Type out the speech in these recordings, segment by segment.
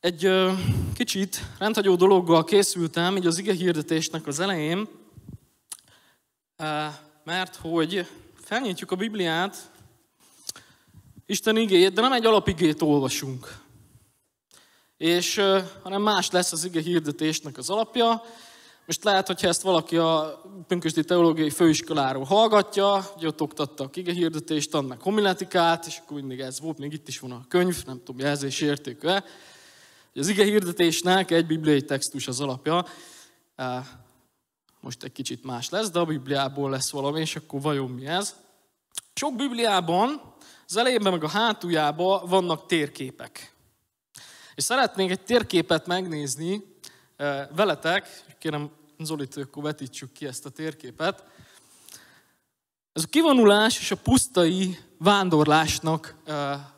Egy ö, kicsit rendhagyó dologgal készültem, így az ige hirdetésnek az elején, mert hogy felnyitjuk a Bibliát, Isten igéjét, de nem egy alapigét olvasunk, és, hanem más lesz az ige hirdetésnek az alapja. Most lehet, hogyha ezt valaki a Pünkösdi Teológiai Főiskoláról hallgatja, hogy ott oktattak ige hirdetést, annak homiletikát, és akkor mindig ez volt, még itt is van a könyv, nem tudom, jelzésértékű-e. Az ige hirdetésnek egy bibliai textus az alapja. Most egy kicsit más lesz, de a Bibliából lesz valami, és akkor vajon mi ez? Sok Bibliában, az elejében meg a hátuljában vannak térképek. És szeretnénk egy térképet megnézni veletek, kérem Zolit, akkor vetítsük ki ezt a térképet. Ez a kivonulás és a pusztai vándorlásnak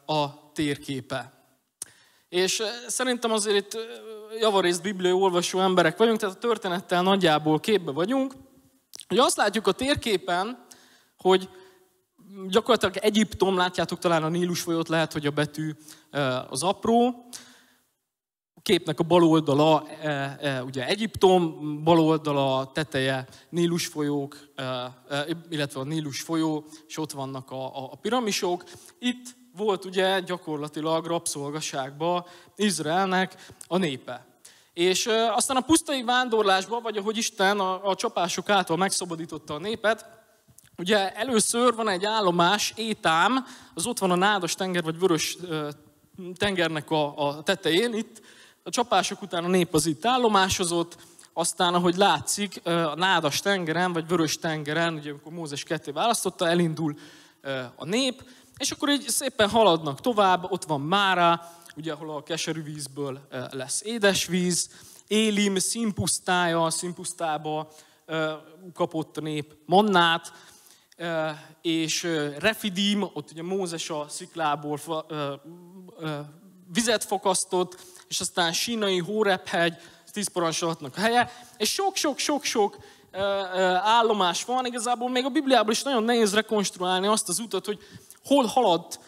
a térképe. És szerintem azért itt javarészt bibliai olvasó emberek vagyunk, tehát a történettel nagyjából képbe vagyunk. Hogy azt látjuk a térképen, hogy gyakorlatilag Egyiptom, látjátok talán a Nílus folyót, lehet, hogy a betű az apró. A képnek a bal oldala e, e, ugye Egyiptom, bal oldala teteje Nílus folyók, illetve a Nílus folyó, és ott vannak a, a piramisok. Itt volt ugye gyakorlatilag rabszolgaságba Izraelnek a népe. És aztán a pusztai vándorlásban, vagy ahogy Isten a, a csapások által megszabadította a népet, ugye először van egy állomás, Étám, az ott van a Nádas tenger, vagy Vörös tengernek a, a tetején, itt a csapások után a nép az itt állomásozott, aztán, ahogy látszik, a Nádas tengeren, vagy Vörös tengeren, ugye amikor Mózes ketté választotta, elindul a nép, és akkor így szépen haladnak tovább, ott van Mára, ugye, ahol a keserű vízből lesz édesvíz, Élim színpusztája, színpusztába kapott nép mannát, és Refidim, ott ugye Mózes a sziklából vizet fakasztott, és aztán Sínai Hórephegy, tíz parancsolatnak a helye, és sok-sok-sok-sok állomás van, igazából még a Bibliából is nagyon nehéz rekonstruálni azt az utat, hogy hol haladt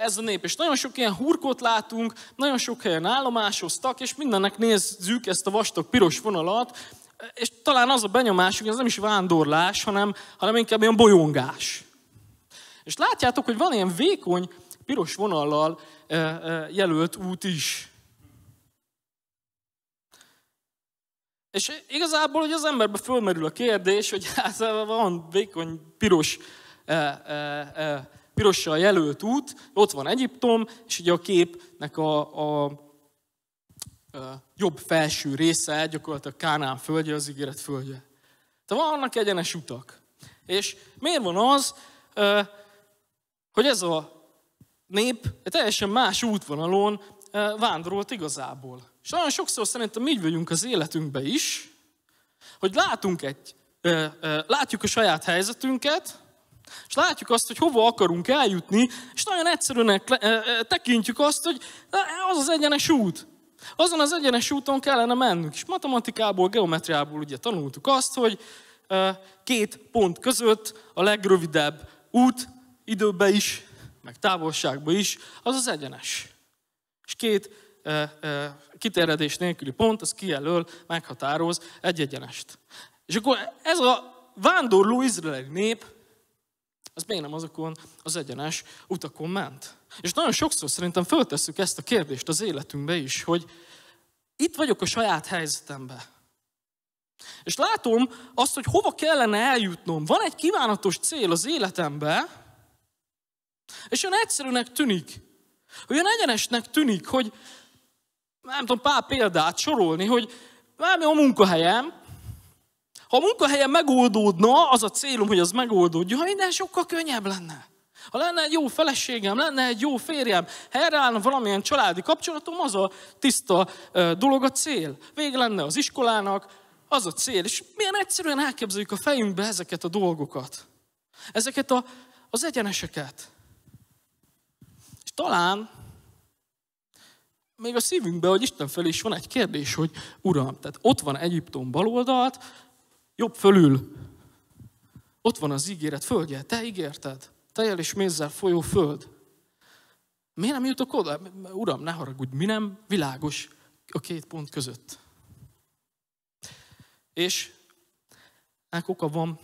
ez a nép. És nagyon sok ilyen hurkot látunk, nagyon sok helyen állomásoztak, és mindennek nézzük ezt a vastag piros vonalat, és talán az a benyomás, hogy ez nem is vándorlás, hanem, hanem inkább ilyen bolyongás. És látjátok, hogy van ilyen vékony, piros vonallal jelölt út is. És igazából, hogy az emberbe fölmerül a kérdés, hogy hát van vékony, piros pirossal jelölt út, ott van Egyiptom, és ugye a képnek a, a, a jobb felső része gyakorlatilag Kánán földje, az ígéret földje. Tehát vannak egyenes utak. És miért van az, hogy ez a nép teljesen más útvonalon vándorolt igazából. És nagyon sokszor szerintem így vagyunk az életünkbe is, hogy látunk egy, látjuk a saját helyzetünket, és látjuk azt, hogy hova akarunk eljutni, és nagyon egyszerűnek e- e- tekintjük azt, hogy e- az az egyenes út. Azon az egyenes úton kellene mennünk. És matematikából, geometriából ugye tanultuk azt, hogy két pont között a legrövidebb út időbe is, meg távolságba is, az az egyenes. És két kiterjedés nélküli pont, az kijelöl, meghatároz egy egyenest. És akkor ez a vándorló izraeli nép ez miért nem azokon az egyenes utakon ment? És nagyon sokszor szerintem föltesszük ezt a kérdést az életünkbe is, hogy itt vagyok a saját helyzetembe. És látom azt, hogy hova kellene eljutnom. Van egy kívánatos cél az életembe, és olyan egyszerűnek tűnik, olyan egyenesnek tűnik, hogy nem tudom pár példát sorolni, hogy valami a munkahelyem, ha a munkahelyen megoldódna, az a célom, hogy az megoldódjon, ha minden sokkal könnyebb lenne. Ha lenne egy jó feleségem, lenne egy jó férjem, ha erre állna valamilyen családi kapcsolatom, az a tiszta dolog a cél. Vég lenne az iskolának, az a cél. És milyen egyszerűen elképzeljük a fejünkbe ezeket a dolgokat. Ezeket a, az egyeneseket. És talán még a szívünkben, hogy Isten felé is van egy kérdés, hogy Uram, tehát ott van Egyiptom baloldalt, Jobb fölül. Ott van az ígéret földje. Te ígérted. tejel és mézzel folyó föld. Miért nem jutok oda? Uram, ne haragudj, mi nem világos a két pont között. És ennek oka van,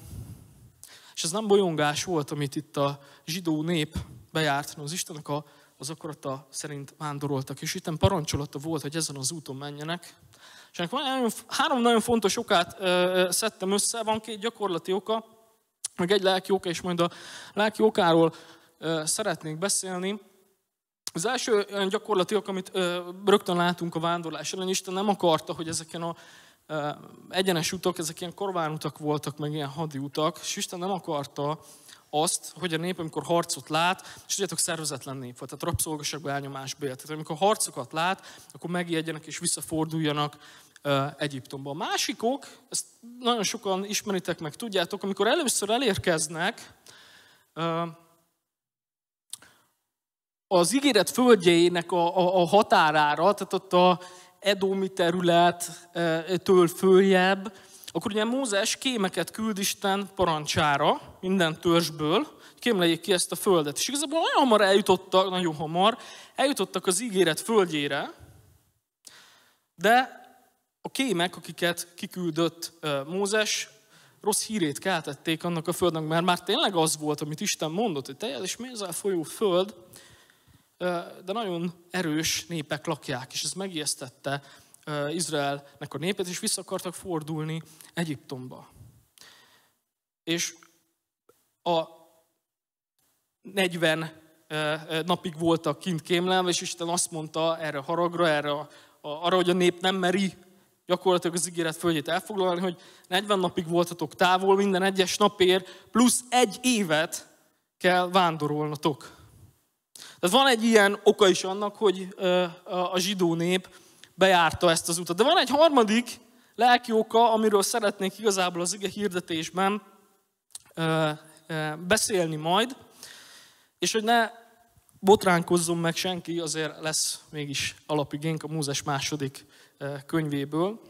és ez nem bolyongás volt, amit itt a zsidó nép bejárt, az Istennek a, az akarata szerint vándoroltak, és Isten parancsolata volt, hogy ezen az úton menjenek, és ennek van nagyon, három nagyon fontos okát ö, szedtem össze, van két gyakorlati oka, meg egy lelki oka, és majd a lelki okáról ö, szeretnék beszélni. Az első olyan gyakorlati ok, amit ö, rögtön látunk a vándorlás ellen, Isten nem akarta, hogy ezeken a egyenes utak, ezek ilyen korvánutak voltak, meg ilyen hadi utak, és Isten nem akarta, azt, hogy a nép, amikor harcot lát, és tudjátok, szervezetlen nép volt, tehát rabszolgaságú elnyomás bél. Tehát amikor harcokat lát, akkor megijedjenek és visszaforduljanak uh, Egyiptomba. A másikok, ezt nagyon sokan ismeritek meg, tudjátok, amikor először elérkeznek, uh, az ígéret földjeinek a, a, a határára, tehát ott a edomi területtől följebb, akkor ugye Mózes kémeket küld Isten parancsára minden törzsből, kémlejék ki ezt a földet. És igazából olyan hamar eljutottak, nagyon hamar, eljutottak az ígéret földjére, de a kémek, akiket kiküldött Mózes, rossz hírét keltették annak a földnek, mert már tényleg az volt, amit Isten mondott, hogy teljes és mézzel folyó föld, de nagyon erős népek lakják, és ez megijesztette Izraelnek a népet és vissza akartak fordulni Egyiptomba. És a 40 napig voltak kint kémlelve, és Isten azt mondta erre a haragra, erre, a, arra, hogy a nép nem meri gyakorlatilag az ígéret földjét elfoglalni, hogy 40 napig voltatok távol, minden egyes napért plusz egy évet kell vándorolnatok. Tehát van egy ilyen oka is annak, hogy a zsidó nép bejárta ezt az utat. De van egy harmadik lelki oka, amiről szeretnék igazából az ige hirdetésben ö, ö, beszélni majd, és hogy ne botránkozzon meg senki, azért lesz mégis alapigénk a Mózes második könyvéből.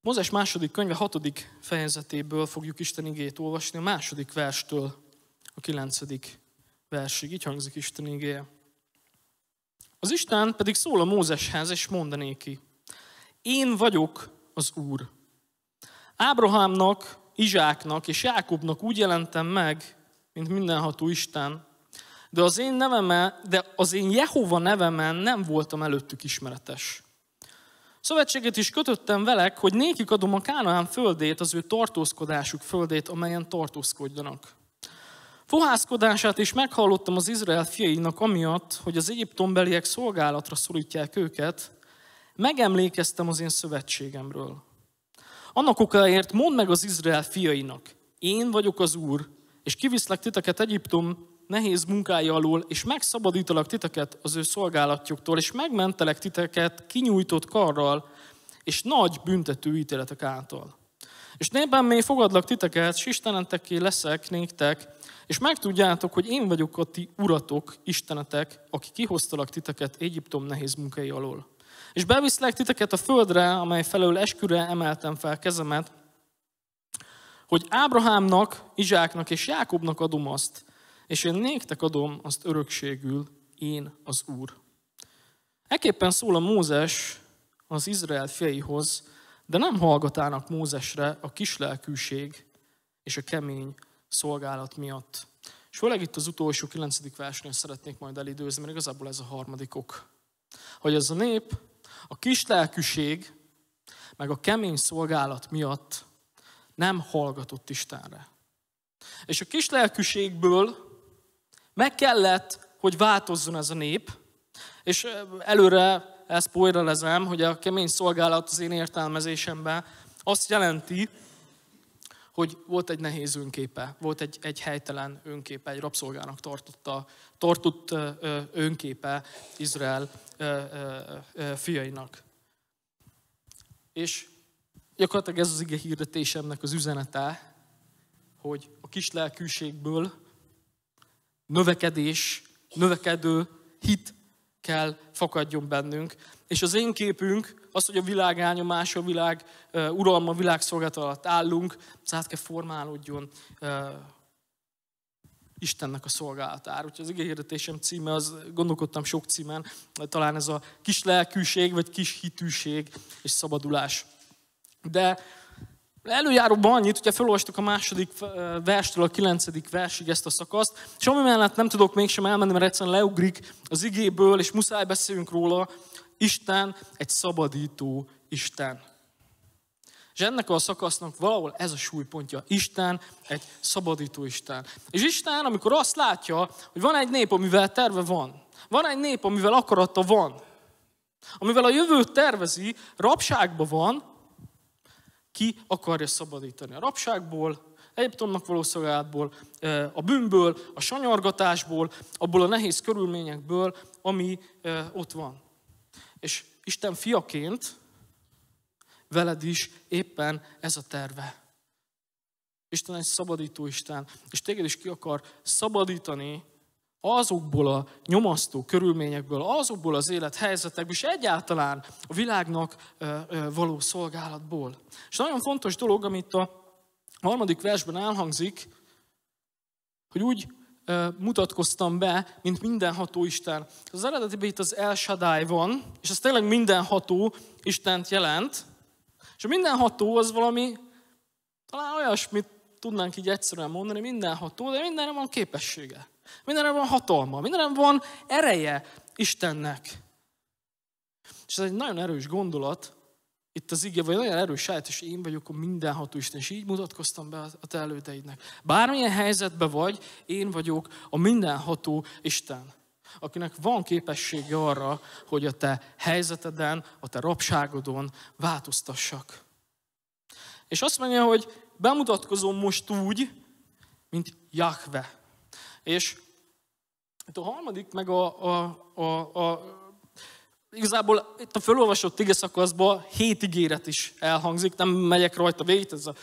Mózes második könyve hatodik fejezetéből fogjuk Isten igét olvasni, a második verstől a kilencedik versig. Így hangzik Isten ígéje. Az Isten pedig szól a Mózeshez, és mondanéki, én vagyok az Úr. Ábrahámnak, Izsáknak és Jákobnak úgy jelentem meg, mint mindenható Isten, de az én neveme, de az én Jehova nevemen nem voltam előttük ismeretes. Szövetséget is kötöttem velek, hogy nékik adom a Kánaán földét, az ő tartózkodásuk földét, amelyen tartózkodjanak. Fohászkodását is meghallottam az Izrael fiainak amiatt, hogy az egyiptombeliek szolgálatra szorítják őket, megemlékeztem az én szövetségemről. Annak okáért mondd meg az Izrael fiainak, én vagyok az Úr, és kiviszlek titeket Egyiptom nehéz munkája alól, és megszabadítalak titeket az ő szolgálatjuktól, és megmentelek titeket kinyújtott karral, és nagy büntető ítéletek által. És népben még fogadlak titeket, és Istenenteké leszek néktek, és megtudjátok, hogy én vagyok a ti uratok, istenetek, aki kihoztalak titeket Egyiptom nehéz munkai alól. És beviszlek titeket a földre, amely felől esküre emeltem fel kezemet, hogy Ábrahámnak, Izsáknak és Jákobnak adom azt, és én néktek adom azt örökségül, én az Úr. Eképpen szól a Mózes az Izrael fiaihoz, de nem hallgatának Mózesre a kislelkűség és a kemény szolgálat miatt. És főleg itt az utolsó kilencedik versnél szeretnék majd elidőzni, mert igazából ez a harmadik ok. Hogy ez a nép a kis lelkűség, meg a kemény szolgálat miatt nem hallgatott Istenre. És a kis lelkűségből meg kellett, hogy változzon ez a nép, és előre ezt spoilerezem, hogy a kemény szolgálat az én értelmezésemben azt jelenti, hogy volt egy nehéz önképe, volt egy, egy helytelen önképe, egy rabszolgának tartotta, tartott önképe Izrael fiainak. És gyakorlatilag ez az ige hirdetésemnek az üzenete, hogy a kis lelkűségből növekedés, növekedő hit kell fakadjon bennünk. És az én képünk, az, hogy a világ elnyomása, a világ uh, uralma, a világ alatt állunk, az át kell formálódjon uh, Istennek a szolgálatára. Úgyhogy az igényhirdetésem címe, az gondolkodtam sok címen, talán ez a kis lelkűség, vagy kis hitűség és szabadulás. De Előjáróban annyit, ugye felolvastuk a második eh, verstől a kilencedik versig ezt a szakaszt, és ami mellett nem tudok mégsem elmenni, mert egyszerűen leugrik az igéből, és muszáj beszélünk róla, Isten egy szabadító Isten. És ennek a szakasznak valahol ez a súlypontja. Isten egy szabadító Isten. És Isten, amikor azt látja, hogy van egy nép, amivel terve van, van egy nép, amivel akarata van, amivel a jövőt tervezi, rabságba van, ki akarja szabadítani a rabságból, Egyiptomnak való szolgálatból, a bűnből, a sanyargatásból, abból a nehéz körülményekből, ami ott van. És Isten fiaként veled is éppen ez a terve. Isten egy szabadító Isten, és téged is ki akar szabadítani azokból a nyomasztó körülményekből, azokból az élethelyzetekből, és egyáltalán a világnak való szolgálatból. És nagyon fontos dolog, amit a harmadik versben elhangzik, hogy úgy mutatkoztam be, mint mindenható Isten. Az eredetiben itt az El Shaddai van, és ez tényleg mindenható Istent jelent. És a mindenható az valami, talán olyasmit tudnánk így egyszerűen mondani, mindenható, de mindenre van képessége. Mindenre van hatalma, mindenre van ereje Istennek. És ez egy nagyon erős gondolat, itt az ige, vagy nagyon erős saját, és én vagyok a mindenható Isten, és így mutatkoztam be a te elődeidnek. Bármilyen helyzetben vagy, én vagyok a mindenható Isten, akinek van képessége arra, hogy a te helyzeteden, a te rabságodon változtassak. És azt mondja, hogy bemutatkozom most úgy, mint Jahve. És itt a harmadik, meg a, a, a, a igazából itt a felolvasott ige szakaszban hét ígéret is elhangzik, nem megyek rajta végig, ez a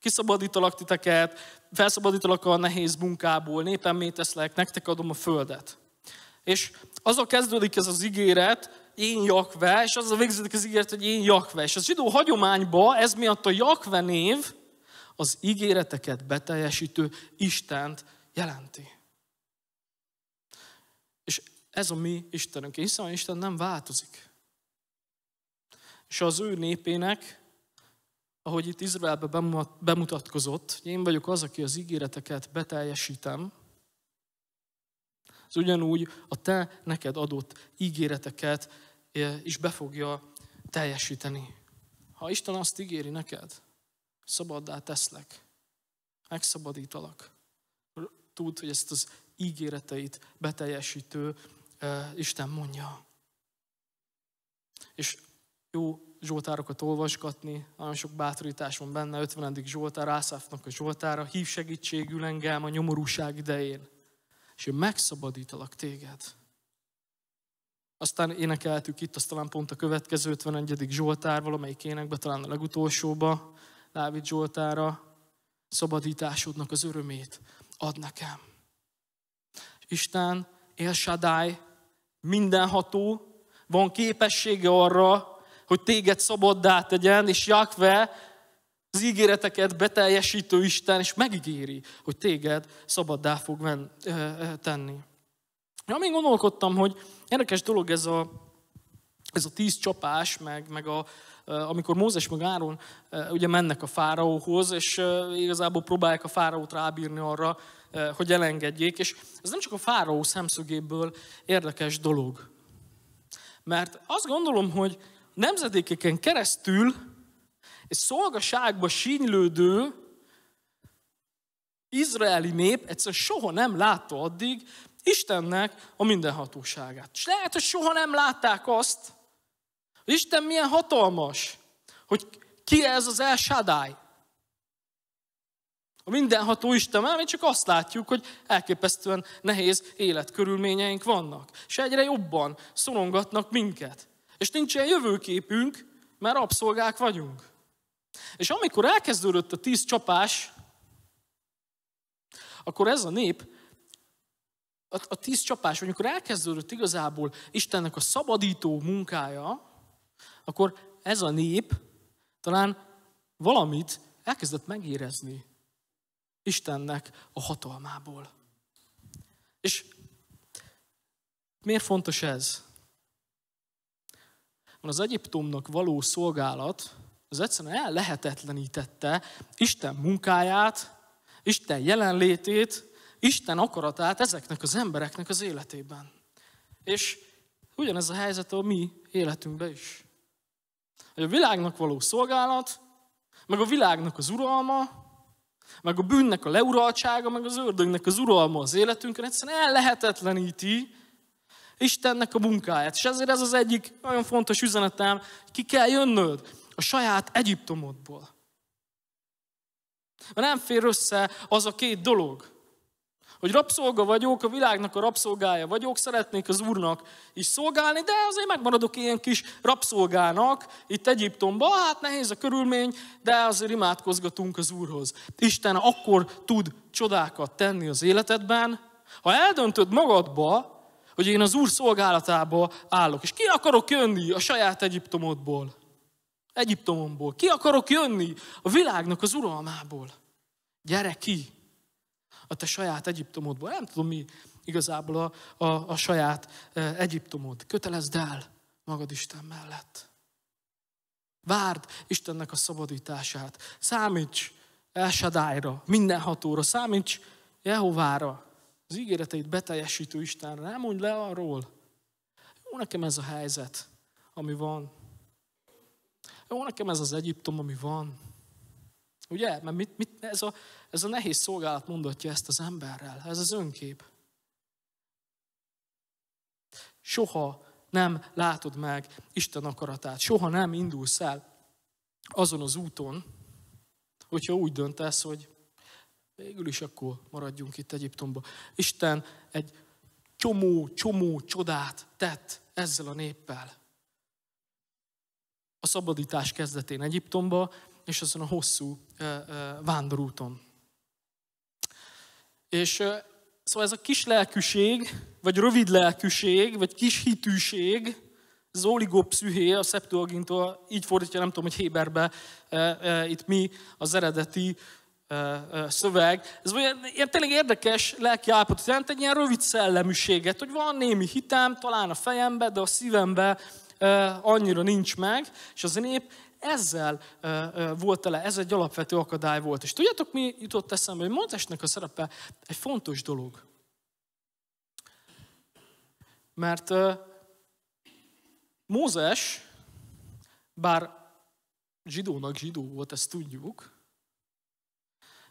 kiszabadítalak titeket, felszabadítalak a nehéz munkából, népemmé teszlek, nektek adom a földet. És azzal kezdődik ez az ígéret, én Jakve, és az a végződik az ígéret, hogy én Jakve. És a zsidó hagyományba ez miatt a Jakve név az ígéreteket beteljesítő Istent jelenti. Ez a mi Istenünk, hiszen Isten nem változik. És az ő népének, ahogy itt Izraelbe bemutatkozott, hogy én vagyok az, aki az ígéreteket beteljesítem, az ugyanúgy a te neked adott ígéreteket e, is be fogja teljesíteni. Ha Isten azt ígéri neked, szabaddá teszlek, megszabadítalak, tud, hogy ezt az ígéreteit beteljesítő Isten mondja. És jó Zsoltárokat olvasgatni, nagyon sok bátorítás van benne, 50. Zsoltár, Ászáfnak a Zsoltára, hív segítségül engem a nyomorúság idején, és én megszabadítalak téged. Aztán énekeltük itt, azt talán pont a következő 51. Zsoltár, valamelyik énekbe, talán a legutolsóba, Dávid Zsoltára, szabadításodnak az örömét ad nekem. Isten, él mindenható, van képessége arra, hogy téged szabaddá tegyen, és Jakve az ígéreteket beteljesítő Isten, és megígéri, hogy téged szabaddá fog tenni. Amíg gondolkodtam, hogy érdekes dolog ez a ez a tíz csapás, meg, meg a, amikor Mózes meg Áron ugye mennek a fáraóhoz, és igazából próbálják a fáraót rábírni arra, hogy elengedjék, és ez nem csak a fáraó szemszögéből érdekes dolog. Mert azt gondolom, hogy nemzedékeken keresztül egy szolgaságba sínylődő izraeli nép egyszer soha nem látta addig Istennek a mindenhatóságát. És lehet, hogy soha nem látták azt, Isten milyen hatalmas, hogy ki ez az El Shaddai. A mindenható Isten már, mi csak azt látjuk, hogy elképesztően nehéz életkörülményeink vannak. És egyre jobban szorongatnak minket. És nincsen jövőképünk, mert abszolgák vagyunk. És amikor elkezdődött a tíz csapás, akkor ez a nép, a, a tíz csapás, amikor elkezdődött igazából Istennek a szabadító munkája, akkor ez a nép talán valamit elkezdett megérezni Istennek a hatalmából. És miért fontos ez? Mert az Egyiptomnak való szolgálat az egyszerűen el lehetetlenítette Isten munkáját, Isten jelenlétét, Isten akaratát ezeknek az embereknek az életében. És ugyanez a helyzet a mi életünkben is hogy a világnak való szolgálat, meg a világnak az uralma, meg a bűnnek a leuraltsága, meg az ördögnek az uralma az életünkön egyszerűen lehetetleníti Istennek a munkáját. És ezért ez az egyik nagyon fontos üzenetem, ki kell jönnöd a saját Egyiptomodból. Mert nem fér össze az a két dolog hogy rabszolga vagyok, a világnak a rabszolgája vagyok, szeretnék az Úrnak is szolgálni, de azért megmaradok ilyen kis rabszolgának itt Egyiptomban, hát nehéz a körülmény, de azért imádkozgatunk az Úrhoz. Isten akkor tud csodákat tenni az életedben, ha eldöntöd magadba, hogy én az Úr szolgálatába állok, és ki akarok jönni a saját Egyiptomodból, Egyiptomomból, ki akarok jönni a világnak az uralmából. Gyere ki! a te saját Egyiptomodból. Nem tudom mi igazából a, a, a saját e, Egyiptomod. Kötelezd el magad Isten mellett. Várd Istennek a szabadítását. Számíts El Shaddai-ra, mindenhatóra. Számíts Jehovára, az ígéreteit beteljesítő Istenre. Nem mondj le arról. Jó nekem ez a helyzet, ami van. Jó nekem ez az Egyiptom, ami van. Ugye? Mert mit, mit, ez, a, ez a nehéz szolgálat mondatja ezt az emberrel, ez az önkép. Soha nem látod meg Isten akaratát, soha nem indulsz el azon az úton, hogyha úgy döntesz, hogy végül is akkor maradjunk itt Egyiptomba. Isten egy csomó-csomó csodát tett ezzel a néppel. A szabadítás kezdetén Egyiptomba, és azon a hosszú vándorúton. És szóval ez a kis lelkűség, vagy rövid lelkűség, vagy kis hitűség, az oligopszühé, a szeptuaginta, így fordítja, nem tudom, hogy Héberbe itt mi az eredeti szöveg. Ez olyan, ilyen tényleg érdekes lelki állapot, jelent egy ilyen rövid szelleműséget, hogy van némi hitem, talán a fejembe, de a szívembe annyira nincs meg, és az nép ezzel volt tele, ez egy alapvető akadály volt. És tudjátok, mi jutott eszembe, hogy Mózesnek a szerepe egy fontos dolog. Mert Mózes, bár zsidónak zsidó volt, ezt tudjuk,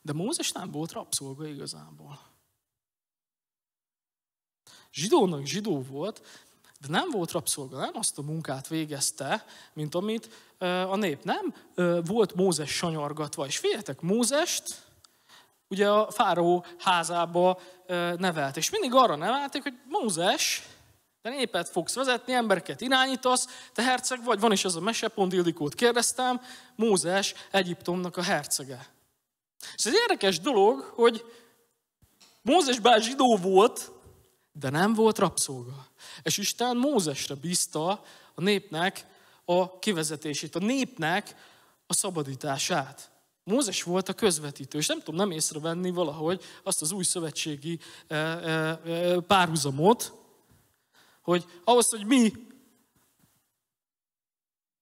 de Mózes nem volt rabszolga igazából. Zsidónak zsidó volt, de nem volt rabszolga, nem azt a munkát végezte, mint amit a nép nem volt Mózes sanyargatva. És féltek Mózest ugye a fáró házába nevelt, és mindig arra nevelték, hogy Mózes, te népet fogsz vezetni, embereket irányítasz, te herceg vagy, van is ez a mese, pont Ildikót kérdeztem, Mózes Egyiptomnak a hercege. És ez érdekes dolog, hogy Mózes bár zsidó volt, de nem volt rabszolga. És Isten Mózesre bízta a népnek a kivezetését, a népnek a szabadítását. Mózes volt a közvetítő, és nem tudom nem észrevenni valahogy azt az új szövetségi e, e, e, párhuzamot, hogy ahhoz, hogy mi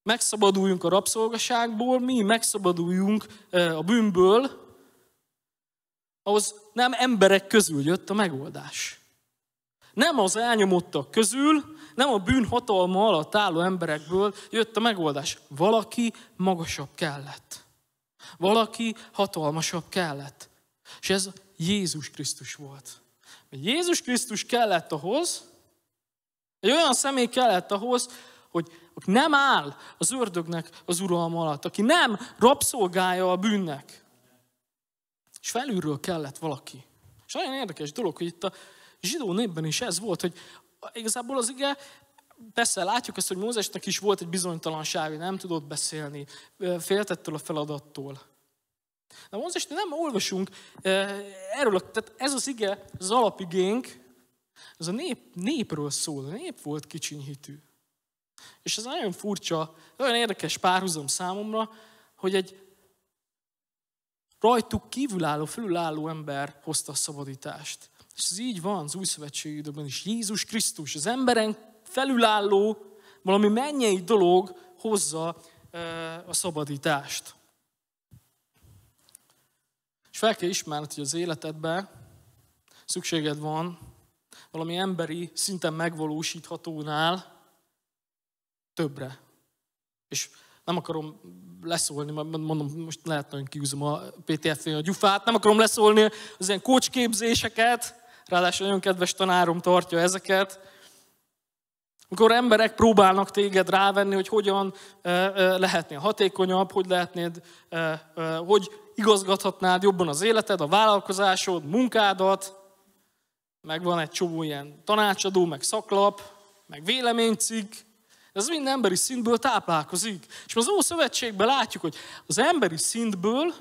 megszabaduljunk a rabszolgaságból, mi megszabaduljunk a bűnből, ahhoz nem emberek közül jött a megoldás. Nem az elnyomottak közül, nem a bűn hatalma alatt álló emberekből jött a megoldás. Valaki magasabb kellett. Valaki hatalmasabb kellett. És ez Jézus Krisztus volt. Jézus Krisztus kellett ahhoz, egy olyan személy kellett ahhoz, hogy aki nem áll az ördögnek az uralma alatt, aki nem rabszolgája a bűnnek. És felülről kellett valaki. És nagyon érdekes dolog, hogy itt a zsidó népben is ez volt, hogy igazából az ige Persze látjuk ezt, hogy Mózesnek is volt egy bizonytalansága, nem tudott beszélni, féltettől a feladattól. De Mózesnél nem olvasunk erről, tehát ez az ige, az alapigénk, ez a nép, népről szól, a nép volt kicsinyhitű. És ez nagyon furcsa, nagyon érdekes párhuzam számomra, hogy egy rajtuk kívülálló, fölülálló ember hozta a szabadítást. És ez így van az új szövetségi időben is. Jézus Krisztus, az emberen felülálló, valami mennyei dolog hozza a szabadítást. És fel kell ismerni, hogy az életedben szükséged van valami emberi, szinten megvalósíthatónál többre. És nem akarom leszólni, mert mondom, most lehet, hogy kiúzom a PTF-nél a gyufát, nem akarom leszólni az ilyen kócsképzéseket, Ráadásul nagyon kedves tanárom tartja ezeket. Amikor emberek próbálnak téged rávenni, hogy hogyan lehetnél hatékonyabb, hogy lehetnéd, hogy igazgathatnád jobban az életed, a vállalkozásod, munkádat, meg van egy csomó ilyen tanácsadó, meg szaklap, meg véleménycikk, ez mind emberi szintből táplálkozik. És az Ószövetségben látjuk, hogy az emberi szintből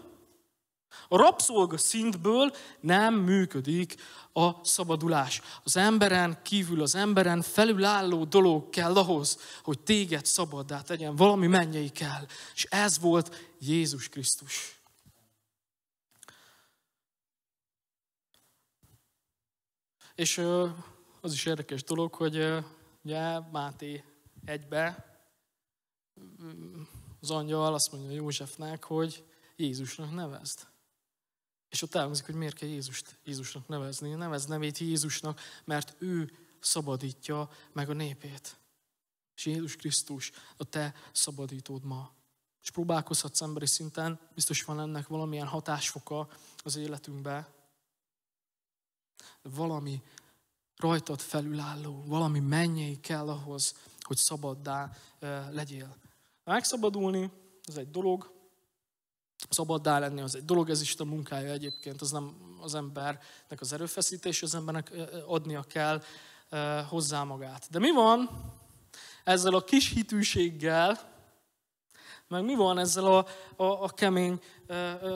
a rabszolga szintből nem működik a szabadulás. Az emberen kívül, az emberen felülálló dolog kell ahhoz, hogy téged szabaddá tegyen, valami mennyei kell. És ez volt Jézus Krisztus. És az is érdekes dolog, hogy ugye Máté egybe mm, az angyal azt mondja Józsefnek, hogy Jézusnak nevezd. És ott elhangzik, hogy miért kell Jézust Jézusnak nevezni. Nevez nevét Jézusnak, mert ő szabadítja meg a népét. És Jézus Krisztus a te szabadítód ma. És próbálkozhatsz emberi szinten, biztos van ennek valamilyen hatásfoka az életünkbe. De valami rajtad felülálló, valami mennyei kell ahhoz, hogy szabaddá eh, legyél. Megszabadulni, ez egy dolog, szabaddá lenni, az egy dolog, ez a munkája egyébként, az nem az embernek az erőfeszítés, az embernek adnia kell hozzá magát. De mi van ezzel a kis hitűséggel, meg mi van ezzel a, a, a kemény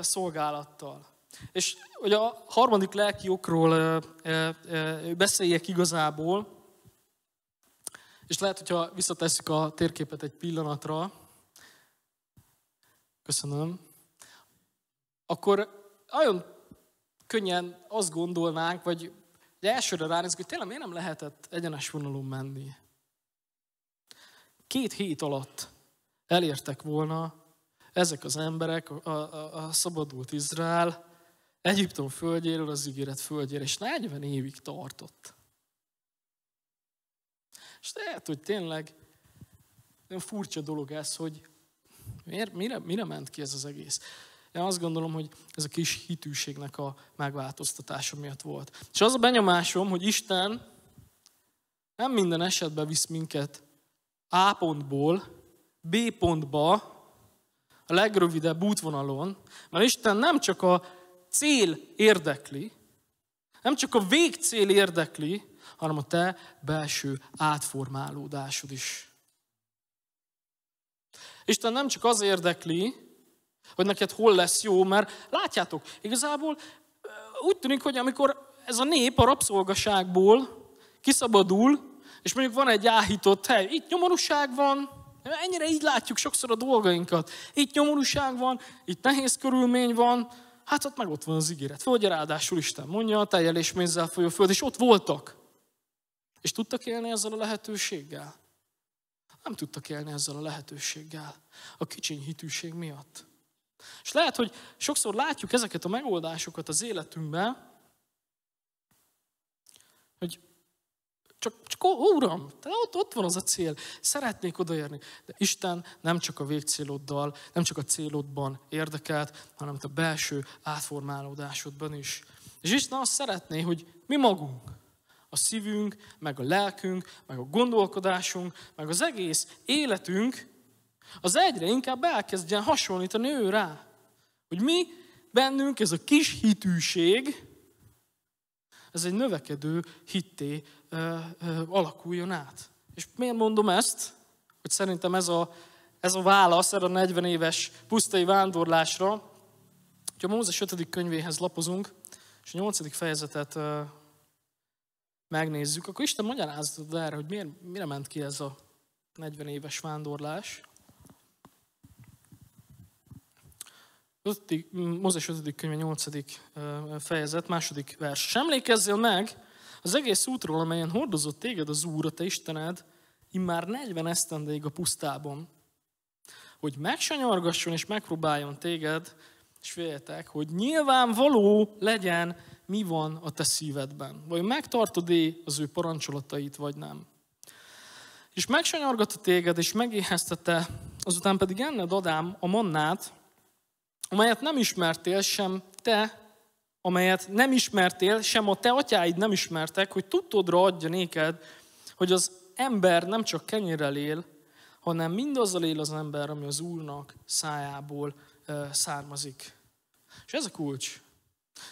szolgálattal? És hogy a harmadik lelki okról beszéljek igazából, és lehet, hogyha visszatesszük a térképet egy pillanatra, köszönöm, akkor nagyon könnyen azt gondolnánk, vagy elsőre ránézünk, hogy tényleg miért nem lehetett egyenes vonalon menni. Két hét alatt elértek volna ezek az emberek, a, a, a szabadult Izrael, Egyiptom földjéről az ígéret földjére, és 40 évig tartott. És lehet, hogy tényleg nem furcsa dolog ez, hogy miért, mire, mire ment ki ez az egész. Én azt gondolom, hogy ez a kis hitűségnek a megváltoztatása miatt volt. És az a benyomásom, hogy Isten nem minden esetben visz minket A pontból B pontba a legrövidebb útvonalon, mert Isten nem csak a cél érdekli, nem csak a végcél érdekli, hanem a te belső átformálódásod is. Isten nem csak az érdekli, hogy neked hol lesz jó, mert látjátok, igazából úgy tűnik, hogy amikor ez a nép a rabszolgaságból kiszabadul, és mondjuk van egy áhított hely, itt nyomorúság van, ennyire így látjuk sokszor a dolgainkat. Itt nyomorúság van, itt nehéz körülmény van, hát ott meg ott van az ígéret. Földje ráadásul Isten mondja, a tejjel és mézzel folyó föld, és ott voltak. És tudtak élni ezzel a lehetőséggel? Nem tudtak élni ezzel a lehetőséggel. A kicsiny hitűség miatt. És lehet, hogy sokszor látjuk ezeket a megoldásokat az életünkben, hogy csak, csak ó, Uram, te ott, ott van az a cél, szeretnék odaérni. De Isten nem csak a végcéloddal, nem csak a célodban érdekelt, hanem a belső átformálódásodban is. És Isten azt szeretné, hogy mi magunk, a szívünk, meg a lelkünk, meg a gondolkodásunk, meg az egész életünk az egyre inkább elkezdjen hasonlítani ő rá. Hogy mi bennünk ez a kis hitűség, ez egy növekedő hitté ö, ö, alakuljon át. És miért mondom ezt? Hogy szerintem ez a, ez a válasz erre a 40 éves pusztai vándorlásra, hogyha Mózes 5. könyvéhez lapozunk, és a 8. fejezetet ö, megnézzük, akkor Isten magyarázatod erre, hogy miért, mire ment ki ez a 40 éves vándorlás. Mm, Mózes 5. könyve 8. fejezet, második vers. Sem emlékezzél meg az egész útról, amelyen hordozott téged az Úr, a te Istened, immár 40 esztendeig a pusztában, hogy megsanyargasson és megpróbáljon téged, és féljetek, hogy nyilvánvaló legyen, mi van a te szívedben. Vagy megtartod-e az ő parancsolatait, vagy nem. És megsanyargatta téged, és megéheztette, azután pedig enned Adám a mannát, amelyet nem ismertél sem te, amelyet nem ismertél, sem a te atyáid nem ismertek, hogy tudtodra adja néked, hogy az ember nem csak kenyérrel él, hanem mindazzal él az ember, ami az Úrnak szájából származik. És ez a kulcs.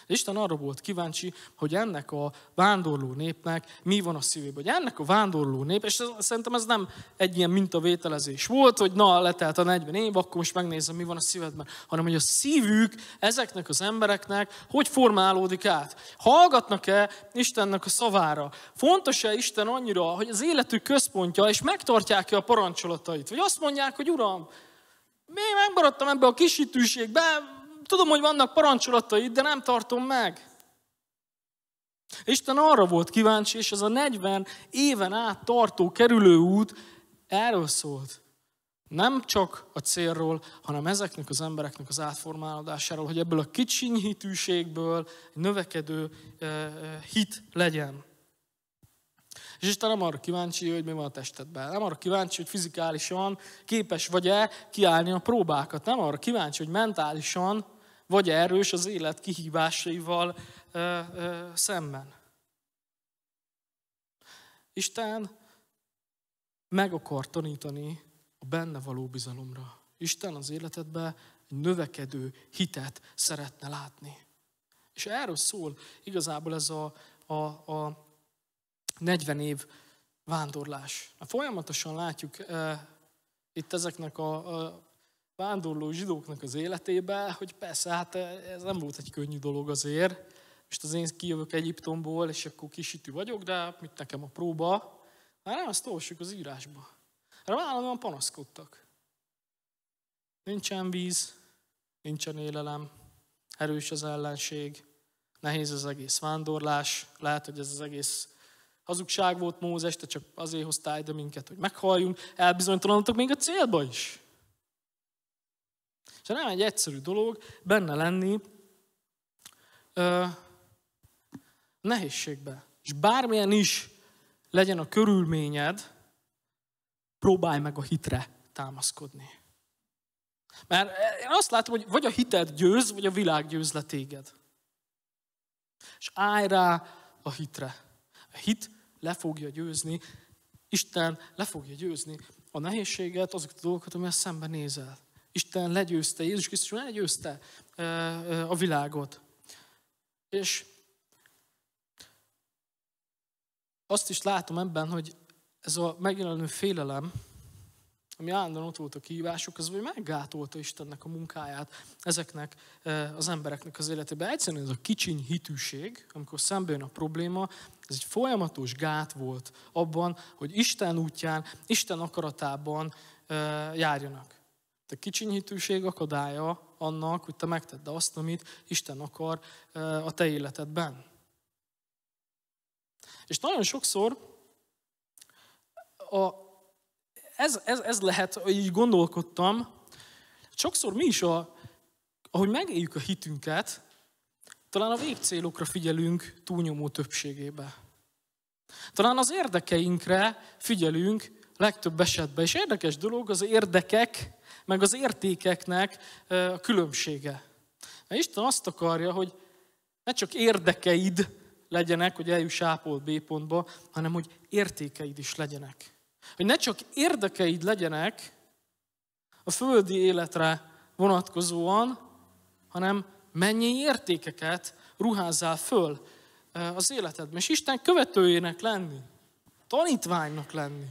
Isten arra volt kíváncsi, hogy ennek a vándorló népnek mi van a szívében. Hogy ennek a vándorló nép, és ez, szerintem ez nem egy ilyen mintavételezés volt, hogy na, letelt a 40 év, akkor most megnézem, mi van a szívedben, hanem hogy a szívük ezeknek az embereknek hogy formálódik át. Hallgatnak-e Istennek a szavára? Fontos-e Isten annyira, hogy az életük központja, és megtartják-e a parancsolatait? Vagy azt mondják, hogy Uram, mi megmaradtam ebbe a kisítőségbe, tudom, hogy vannak parancsolatai, de nem tartom meg. Isten arra volt kíváncsi, és ez a 40 éven át tartó út erről szólt. Nem csak a célról, hanem ezeknek az embereknek az átformálódásáról, hogy ebből a kicsiny hitűségből egy növekedő eh, eh, hit legyen. És Isten nem arra kíváncsi, hogy mi van a testedben. Nem arra kíváncsi, hogy fizikálisan képes vagy-e kiállni a próbákat. Nem arra kíváncsi, hogy mentálisan vagy erős az élet kihívásaival ö, ö, szemben. Isten meg akar tanítani a benne való bizalomra. Isten az életedbe növekedő hitet szeretne látni. És erről szól igazából ez a, a, a 40 év vándorlás. Folyamatosan látjuk e, itt ezeknek a, a vándorló zsidóknak az életébe, hogy persze, hát ez nem volt egy könnyű dolog azért, és az én kijövök Egyiptomból, és akkor kisítő vagyok, de hát mit nekem a próba? Már nem, azt olvassuk az írásba. Erre vállalóan panaszkodtak. Nincsen víz, nincsen élelem, erős az ellenség, nehéz az egész vándorlás, lehet, hogy ez az egész hazugság volt Mózes, te csak azért hoztál ide minket, hogy meghalljunk, elbizonytalanodtak még a célba is. Ha nem egy egyszerű dolog benne lenni ö, nehézségbe. És bármilyen is legyen a körülményed, próbálj meg a hitre támaszkodni. Mert én azt látom, hogy vagy a hited győz, vagy a világ győz le téged. És állj rá a hitre. A hit le fogja győzni, Isten le fogja győzni a nehézséget, azokat a dolgokat, amivel szemben nézel. Isten legyőzte, Jézus Krisztus legyőzte a világot. És azt is látom ebben, hogy ez a megjelenő félelem, ami állandóan ott volt a kihívások, az hogy meggátolta Istennek a munkáját ezeknek az embereknek az életében. Egyszerűen ez a kicsiny hitűség, amikor szembe jön a probléma, ez egy folyamatos gát volt abban, hogy Isten útján, Isten akaratában járjanak. A kicsinyhítőség akadálya annak, hogy te megtedd azt, amit Isten akar a te életedben. És nagyon sokszor a, ez, ez, ez lehet, így gondolkodtam, sokszor mi is, a, ahogy megéljük a hitünket, talán a végcélokra figyelünk túlnyomó többségébe. Talán az érdekeinkre figyelünk legtöbb esetben. És érdekes dolog, az érdekek meg az értékeknek a különbsége. Mert Isten azt akarja, hogy ne csak érdekeid legyenek, hogy eljuss a B pontba, hanem hogy értékeid is legyenek. Hogy ne csak érdekeid legyenek a földi életre vonatkozóan, hanem mennyi értékeket ruházzál föl az életedben. És Isten követőjének lenni, tanítványnak lenni,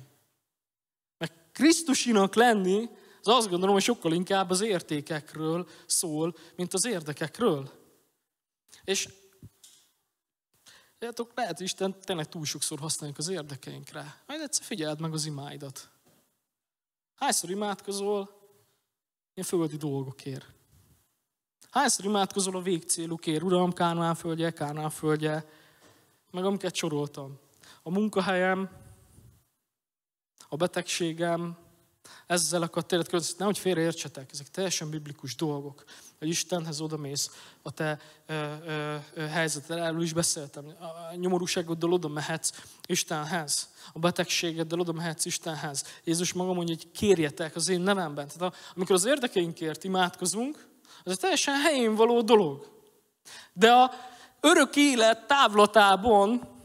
meg Krisztusinak lenni, az azt gondolom, hogy sokkal inkább az értékekről szól, mint az érdekekről. És Tudjátok, lehet, hogy Isten tényleg túl sokszor használjuk az érdekeinkre. Majd egyszer figyeld meg az imáidat. Hányszor imádkozol ilyen földi dolgokért? Hányszor imádkozol a végcélukért? Uram, Kánoán földje, Kánoán földje, meg amiket soroltam. A munkahelyem, a betegségem, ezzel akar téged körülni, nehogy félreértsetek, ezek teljesen biblikus dolgok, hogy Istenhez odamész a te ö, ö, ö, helyzeted, erről is beszéltem, a nyomorúságoddal oda mehetsz Istenhez, a betegségeddel oda mehetsz Istenhez. Jézus maga mondja, hogy kérjetek az én nevemben. Tehát amikor az érdekeinkért imádkozunk, az egy teljesen helyén való dolog. De a örök élet távlatában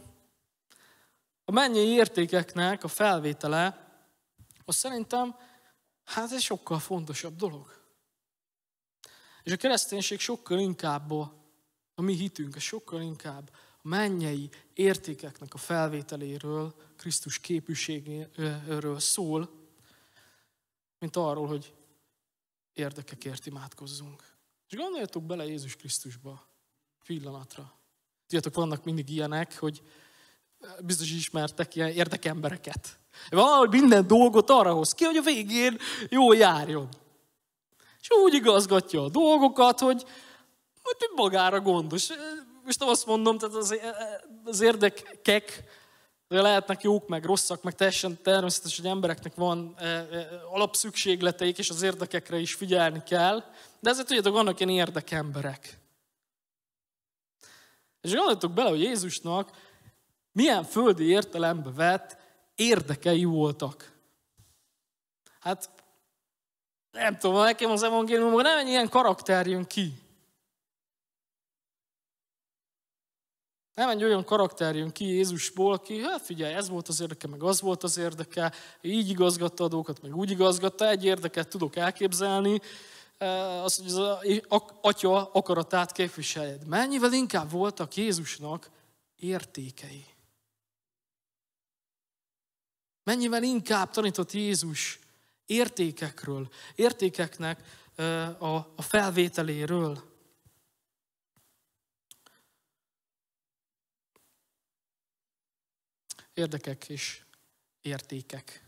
a mennyi értékeknek a felvétele most szerintem, hát ez sokkal fontosabb dolog. És a kereszténység sokkal inkább a, a mi hitünk, a sokkal inkább a mennyei értékeknek a felvételéről, Krisztus képűségéről szól, mint arról, hogy érdekekért imádkozzunk. És gondoljatok bele Jézus Krisztusba pillanatra. Tudjátok, vannak mindig ilyenek, hogy biztos ismertek ilyen érdekembereket. Valahogy minden dolgot arra hoz ki, hogy a végén jól járjon. És úgy igazgatja a dolgokat, hogy hogy magára gondos. Most nem azt mondom, tehát az, az érdekek lehetnek jók, meg rosszak, meg teljesen természetes, hogy embereknek van e, e, alapszükségleteik, és az érdekekre is figyelni kell. De ezért tudjátok, vannak ilyen érdekemberek. És gondoltok bele, hogy Jézusnak milyen földi értelembe vett érdekei voltak. Hát nem tudom, nekem az evangéliumban nem ilyen karakter jön ki. Nem egy olyan karakter jön ki Jézusból, aki, hát figyelj, ez volt az érdeke, meg az volt az érdeke, így igazgatta a dolgokat, meg úgy igazgatta, egy érdeket tudok elképzelni, e, az, hogy az atya akaratát képviseljed. Mennyivel inkább voltak Jézusnak értékei. Mennyivel inkább tanított Jézus értékekről, értékeknek a felvételéről. Érdekek és értékek.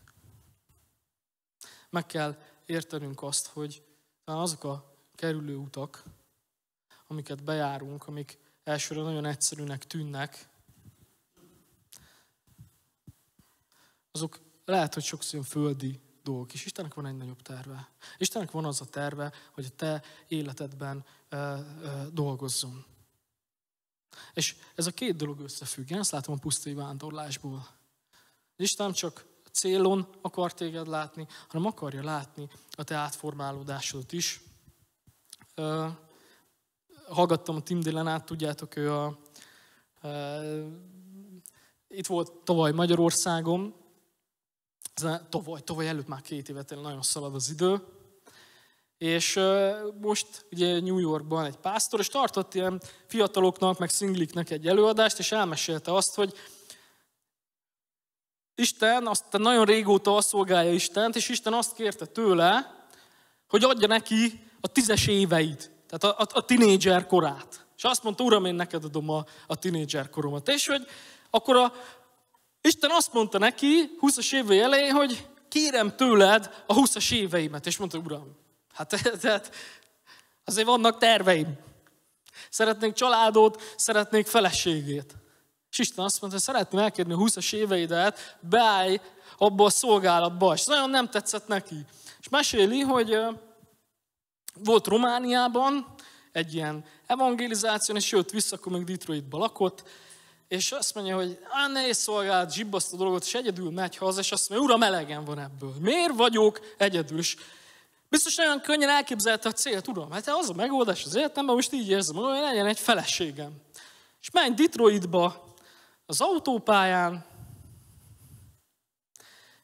Meg kell értenünk azt, hogy azok a kerülő utak, amiket bejárunk, amik elsőre nagyon egyszerűnek tűnnek, azok lehet, hogy sokszor ilyen földi dolgok is. Istennek van egy nagyobb terve. Istennek van az a terve, hogy a te életedben e, e, dolgozzon. És ez a két dolog összefügg. Én ezt látom a pusztai vándorlásból. Isten csak célon akar téged látni, hanem akarja látni a te átformálódásodat is. Uh, hallgattam a Tim Dylanát, tudjátok, ő a... Uh, itt volt tavaly Magyarországon, tavaly, tavaly előtt már két évet, nagyon szalad az idő. És most ugye New Yorkban egy pásztor, és tartott ilyen fiataloknak, meg szingliknek egy előadást, és elmesélte azt, hogy Isten azt nagyon régóta azt szolgálja Istent, és Isten azt kérte tőle, hogy adja neki a tízes éveit, tehát a, a, a tinédzser korát. És azt mondta, uram, én neked adom a, a tinédzser koromat. És hogy akkor a, Isten azt mondta neki 20-as évei elején, hogy kérem tőled a 20-as éveimet. És mondta, uram, hát tehát azért vannak terveim. Szeretnék családot, szeretnék feleségét. És Isten azt mondta, hogy szeretném elkérni a 20-as éveidet, beállj abba a szolgálatba. És nagyon nem tetszett neki. És meséli, hogy volt Romániában egy ilyen evangelizáció, és jött vissza, akkor még Detroitba lakott, és azt mondja, hogy á, ne és szolgáld, zsibbaszt a dolgot, és egyedül megy haza, és azt mondja, uram, elegem van ebből. Miért vagyok egyedül? És biztos nagyon könnyen elképzelte a célt, uram, hát az a megoldás az életemben, most így érzem, hogy legyen egy feleségem. És menj Detroitba, az autópályán,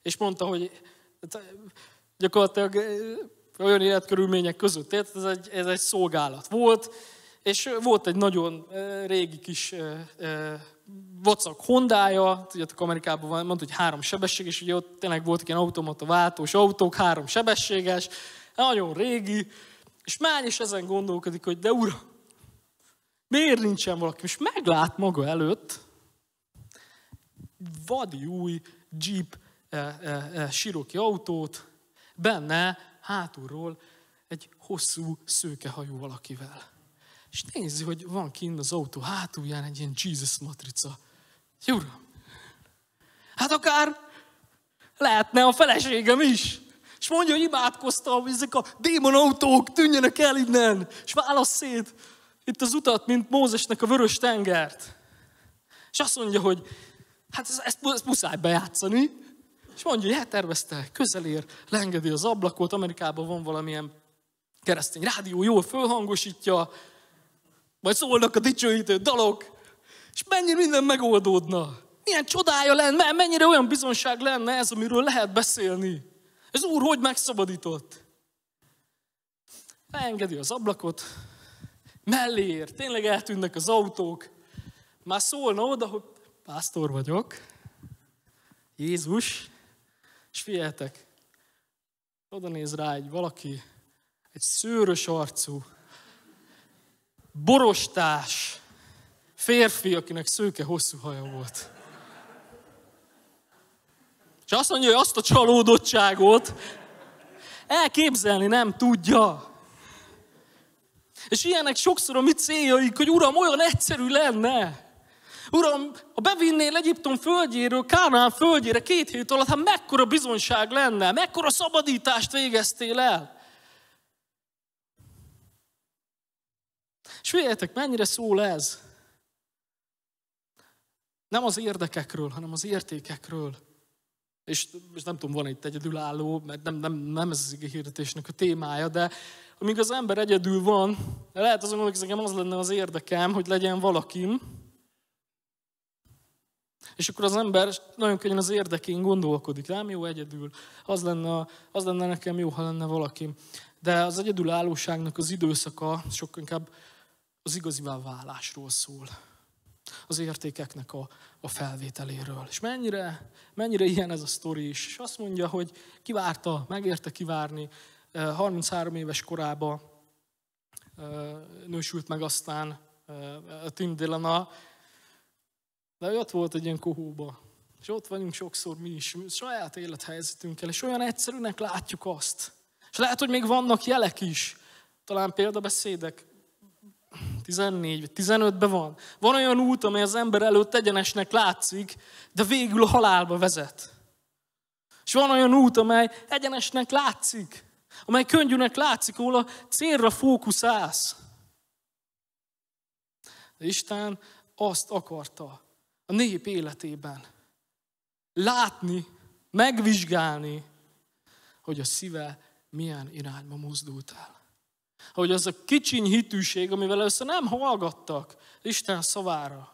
és mondta, hogy hát, gyakorlatilag eh, olyan életkörülmények között, ez egy, ez egy szolgálat volt, és volt egy nagyon régi kis vacak Hondája, tudjátok, Amerikában van, mondta, hogy három sebesség, és ugye ott tényleg voltak ilyen automata váltós autók, három sebességes, nagyon régi, és már is ezen gondolkodik, hogy de ura, miért nincsen valaki? És meglát maga előtt vadi új Jeep e, e, e, siroki autót, benne hátulról egy hosszú szőkehajú valakivel és nézi, hogy van kint az autó hátulján egy ilyen Jesus matrica. Uram, hát akár lehetne a feleségem is. És mondja, hogy imádkoztam, hogy ezek a démonautók tűnjenek el innen, és válasz szét itt az utat, mint Mózesnek a vörös tengert. És azt mondja, hogy hát ezt, ezt, ezt muszáj bejátszani. És mondja, hogy eltervezte, hát közelér, leengedi az ablakot, Amerikában van valamilyen keresztény rádió, jól fölhangosítja, vagy szólnak a dicsőítő dalok, és mennyire minden megoldódna. Milyen csodája lenne, mennyire olyan bizonság lenne ez, amiről lehet beszélni. Ez Úr hogy megszabadított? Beengedi az ablakot, mellé ér, tényleg eltűnnek az autók. Már szólna oda, hogy pásztor vagyok, Jézus, és figyeljetek, oda néz rá egy valaki, egy szőrös arcú, borostás férfi, akinek szőke hosszú haja volt. És azt mondja, hogy azt a csalódottságot elképzelni nem tudja. És ilyenek sokszor a mi céljaik, hogy Uram, olyan egyszerű lenne. Uram, ha bevinnél Egyiptom földjéről, Kánán földjére két hét alatt, hát mekkora bizonyság lenne, mekkora szabadítást végeztél el. És figyeljetek, mennyire szól ez? Nem az érdekekről, hanem az értékekről. És, és nem tudom, van itt egyedülálló, mert nem, nem, nem ez az igéhirdetésnek a témája, de amíg az ember egyedül van, lehet azon hogy nekem az lenne az érdekem, hogy legyen valakim, és akkor az ember nagyon könnyen az érdekén gondolkodik. Nem jó egyedül, az lenne, az lenne nekem jó, ha lenne valaki. De az egyedülállóságnak az időszaka sokkal inkább az igazi válásról szól. Az értékeknek a, a felvételéről. És mennyire, mennyire ilyen ez a sztori is. És azt mondja, hogy kivárta, megérte kivárni. 33 eh, éves korába eh, nősült meg aztán eh, Tim Dillana, de ő ott volt egy ilyen kohóba. És ott vagyunk sokszor mi is, saját élethelyzetünkkel, és olyan egyszerűnek látjuk azt. És lehet, hogy még vannak jelek is, talán példabeszédek, 14, 15-ben van. Van olyan út, amely az ember előtt egyenesnek látszik, de végül a halálba vezet. És van olyan út, amely egyenesnek látszik, amely könnyűnek látszik, ahol a célra fókuszálsz. De Isten azt akarta a nép életében látni, megvizsgálni, hogy a szíve milyen irányba mozdult el. Hogy az a kicsiny hitűség, amivel össze nem hallgattak Isten szavára,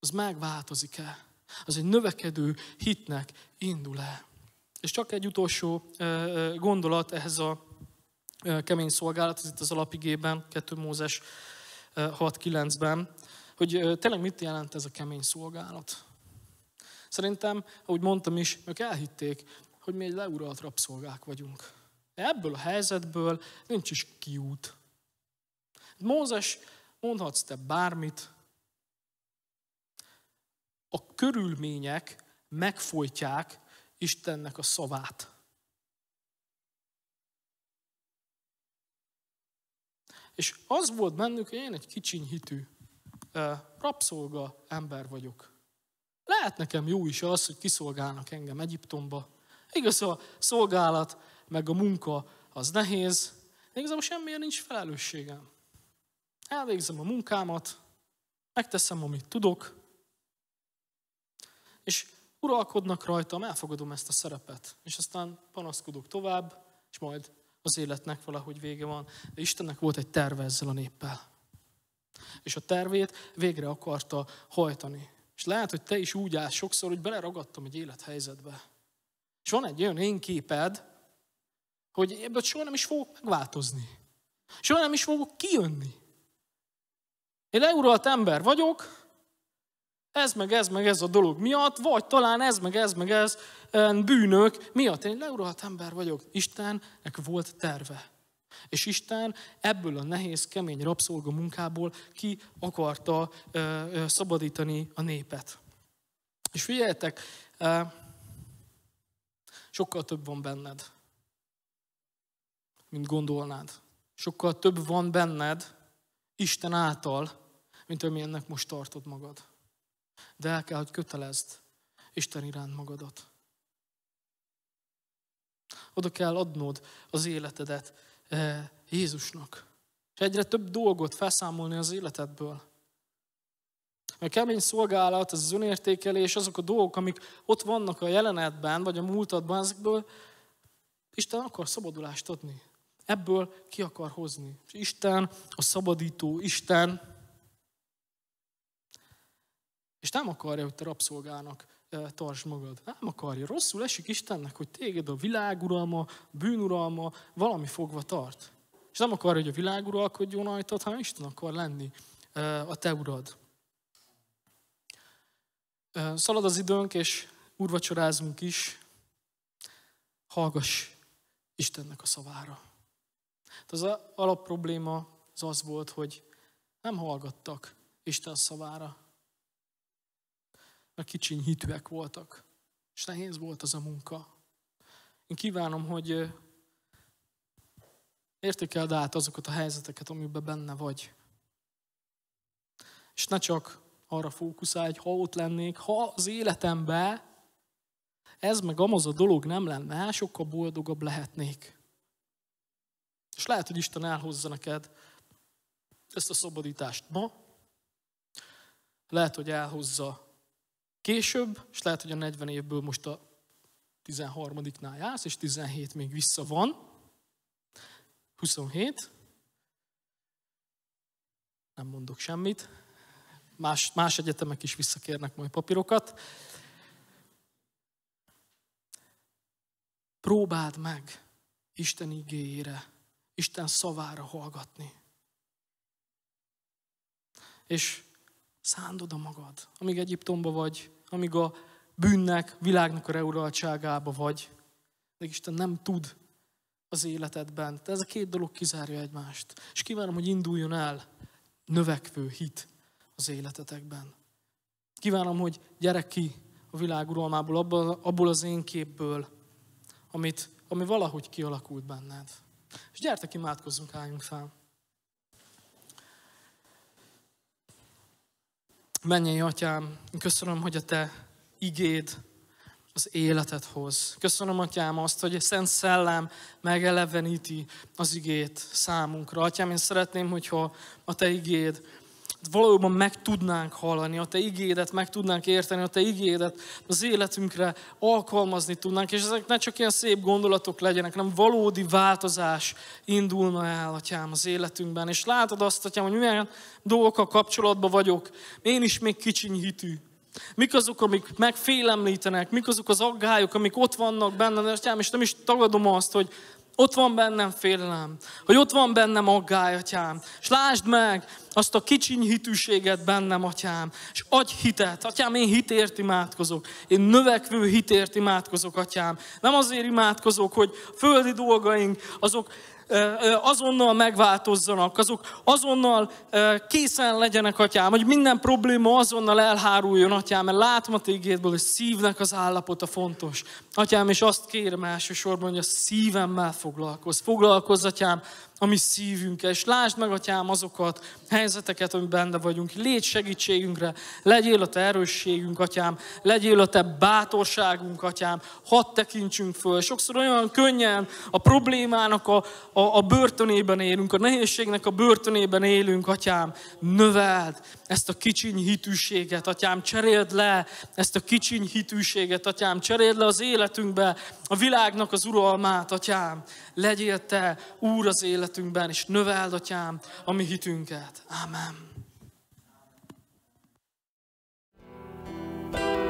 az megváltozik-e? Az egy növekedő hitnek indul-e? És csak egy utolsó gondolat ehhez a kemény szolgálat, ez itt az alapigében, 2 Mózes 9 ben hogy tényleg mit jelent ez a kemény szolgálat. Szerintem, ahogy mondtam is, ők elhitték, hogy mi egy leuralt rabszolgák vagyunk. Ebből a helyzetből nincs is kiút. Mózes, mondhatsz te bármit, a körülmények megfojtják Istennek a szavát. És az volt bennük, hogy én egy kicsiny hitű, rabszolga ember vagyok. Lehet nekem jó is az, hogy kiszolgálnak engem Egyiptomba. Igaz a szolgálat, meg a munka az nehéz, de igazából semmiért nincs felelősségem. Elvégzem a munkámat, megteszem, amit tudok, és uralkodnak rajtam, elfogadom ezt a szerepet, és aztán panaszkodok tovább, és majd az életnek valahogy vége van. De Istennek volt egy terve ezzel a néppel. És a tervét végre akarta hajtani. És lehet, hogy te is úgy állsz sokszor, hogy beleragadtam egy élethelyzetbe. És van egy olyan én képed, hogy ebből soha nem is fogok megváltozni. Soha nem is fogok kijönni. Én leuralt ember vagyok, ez meg ez meg ez a dolog miatt, vagy talán ez meg ez meg ez bűnök miatt. Én leuralt ember vagyok. Istennek volt terve. És Isten ebből a nehéz, kemény rabszolga munkából ki akarta ö, ö, szabadítani a népet. És figyeljetek, ö, sokkal több van benned mint gondolnád. Sokkal több van benned, Isten által, mint amilyennek most tartod magad. De el kell, hogy kötelezd Isten iránt magadat. Oda kell adnod az életedet eh, Jézusnak. És egyre több dolgot felszámolni az életedből. Mert kemény szolgálat, az önértékelés, azok a dolgok, amik ott vannak a jelenetben, vagy a múltadban, ezekből Isten akar szabadulást adni. Ebből ki akar hozni. És Isten a szabadító, Isten, és nem akarja, hogy te rabszolgának e, tartsd magad. Nem akarja. Rosszul esik Istennek, hogy téged a világuralma, bűnuralma valami fogva tart. És nem akarja, hogy a világ uralkodjon rajtad, hanem Isten akar lenni e, a te urad. E, szalad az időnk, és úrvacsorázunk is. Hallgass Istennek a szavára. Hát az alapprobléma az az volt, hogy nem hallgattak Isten szavára, mert kicsiny hitűek voltak, és nehéz volt az a munka. Én kívánom, hogy értékeld át azokat a helyzeteket, amiben benne vagy. És ne csak arra fókuszálj, hogy ha ott lennék, ha az életemben ez meg amaz a dolog nem lenne, sokkal boldogabb lehetnék. És lehet, hogy Isten elhozza neked ezt a szabadítást ma, lehet, hogy elhozza később, és lehet, hogy a 40 évből most a 13-nál jársz, és 17 még vissza van, 27, nem mondok semmit, más, más egyetemek is visszakérnek majd papírokat. Próbáld meg Isten igényére Isten szavára hallgatni. És szándod a magad, amíg Egyiptomba vagy, amíg a bűnnek, világnak a reuraltságába vagy, de Isten nem tud az életedben. Tehát ez a két dolog kizárja egymást. És kívánom, hogy induljon el növekvő hit az életetekben. Kívánom, hogy gyerek ki a világ uralmából, abból, abból az én képből, amit, ami valahogy kialakult benned. És gyertek, imádkozzunk, álljunk fel. Menjen, Atyám, köszönöm, hogy a Te igéd az életet hoz. Köszönöm, Atyám, azt, hogy a Szent Szellem megeleveníti az igét számunkra. Atyám, én szeretném, hogyha a Te igéd valóban meg tudnánk hallani, a Te igédet meg tudnánk érteni, a Te igédet az életünkre alkalmazni tudnánk, és ezek ne csak ilyen szép gondolatok legyenek, hanem valódi változás indulna el, Atyám, az életünkben. És látod azt, Atyám, hogy milyen dolgokkal kapcsolatban vagyok, én is még kicsiny hitű, Mik azok, amik megfélemlítenek, mik azok az aggályok, amik ott vannak benne, de atyám, és nem is tagadom azt, hogy ott van bennem félelem, hogy ott van bennem aggály, atyám. És lásd meg azt a kicsiny hitűséget bennem, atyám. És adj hitet. Atyám, én hitért imádkozok. Én növekvő hitért imádkozok, atyám. Nem azért imádkozok, hogy földi dolgaink, azok azonnal megváltozzanak, azok azonnal készen legyenek, atyám, hogy minden probléma azonnal elháruljon, atyám, mert látom a tégédből, hogy szívnek az állapota fontos. Atyám, és azt kérem elsősorban, hogy a szívemmel foglalkozz. Foglalkozz, atyám, a mi szívünkkel, és lásd meg, atyám, azokat helyzeteket, amiben benne vagyunk. Légy segítségünkre, legyél a te erősségünk, atyám, legyél a te bátorságunk, atyám, hadd tekintsünk föl. Sokszor olyan könnyen a problémának a, a, a börtönében élünk, a nehézségnek a börtönében élünk, atyám. Növeld, ezt a kicsiny hitűséget, atyám, cseréld le, ezt a kicsiny hitűséget, atyám, cseréld le az életünkbe, a világnak az uralmát, atyám. Legyél te úr az életünkben, és növeld, atyám, a mi hitünket. Amen. thank you